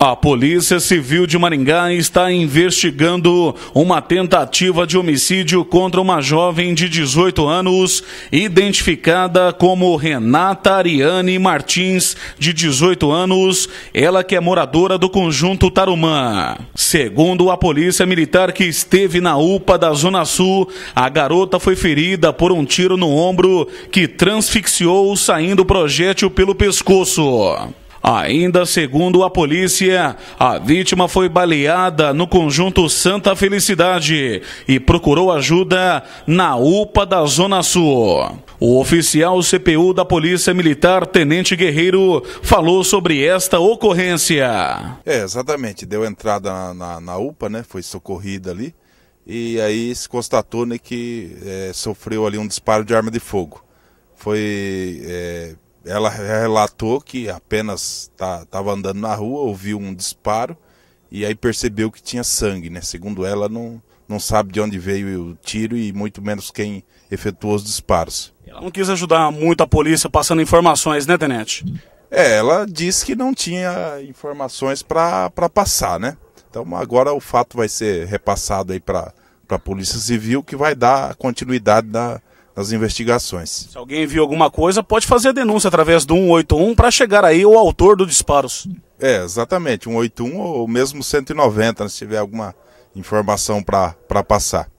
A Polícia Civil de Maringá está investigando uma tentativa de homicídio contra uma jovem de 18 anos, identificada como Renata Ariane Martins, de 18 anos, ela que é moradora do conjunto Tarumã. Segundo a Polícia Militar que esteve na UPA da Zona Sul, a garota foi ferida por um tiro no ombro que transfixiou saindo projétil pelo pescoço. Ainda segundo a polícia, a vítima foi baleada no conjunto Santa Felicidade e procurou ajuda na UPA da Zona Sul. O oficial CPU da Polícia Militar, Tenente Guerreiro, falou sobre esta ocorrência. É, exatamente. Deu entrada na, na, na UPA, né? Foi socorrida ali. E aí se constatou né, que é, sofreu ali um disparo de arma de fogo. Foi. É, ela relatou que apenas estava tá, andando na rua, ouviu um disparo e aí percebeu que tinha sangue, né? Segundo ela, não, não sabe de onde veio o tiro e muito menos quem efetuou os disparos. Ela não quis ajudar muito a polícia passando informações, né, Tenente? É, ela disse que não tinha informações para passar, né? Então agora o fato vai ser repassado aí para a Polícia Civil, que vai dar continuidade da, nas investigações. Se alguém viu alguma coisa, pode fazer a denúncia através do 181 para chegar aí o autor dos disparos. É, exatamente, 181 ou mesmo 190, se tiver alguma informação para passar.